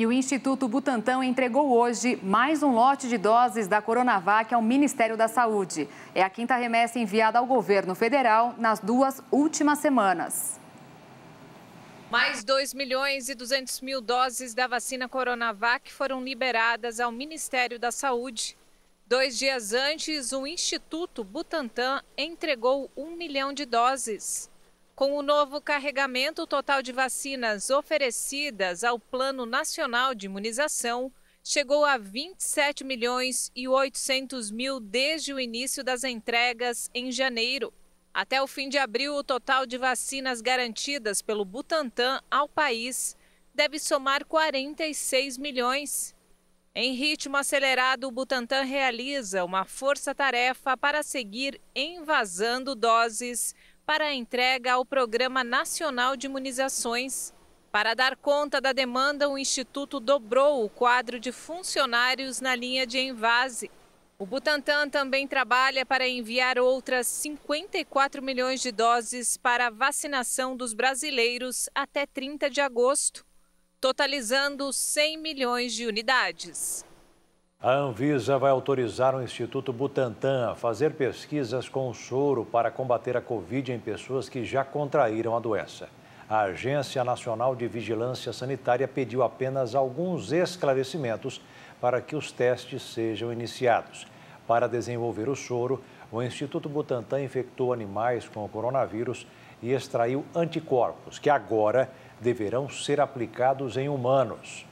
E o Instituto Butantan entregou hoje mais um lote de doses da Coronavac ao Ministério da Saúde. É a quinta remessa enviada ao governo federal nas duas últimas semanas. Mais 2 milhões e 200 mil doses da vacina Coronavac foram liberadas ao Ministério da Saúde. Dois dias antes, o Instituto Butantan entregou um milhão de doses. Com o novo carregamento, o total de vacinas oferecidas ao Plano Nacional de Imunização chegou a 27 milhões e 800 mil desde o início das entregas em janeiro. Até o fim de abril, o total de vacinas garantidas pelo Butantan ao país deve somar 46 milhões. Em ritmo acelerado, o Butantan realiza uma força-tarefa para seguir envasando doses para a entrega ao Programa Nacional de Imunizações. Para dar conta da demanda, o Instituto dobrou o quadro de funcionários na linha de envase. O Butantan também trabalha para enviar outras 54 milhões de doses para a vacinação dos brasileiros até 30 de agosto, totalizando 100 milhões de unidades. A Anvisa vai autorizar o Instituto Butantan a fazer pesquisas com soro para combater a Covid em pessoas que já contraíram a doença. A Agência Nacional de Vigilância Sanitária pediu apenas alguns esclarecimentos para que os testes sejam iniciados. Para desenvolver o soro, o Instituto Butantan infectou animais com o coronavírus e extraiu anticorpos, que agora deverão ser aplicados em humanos.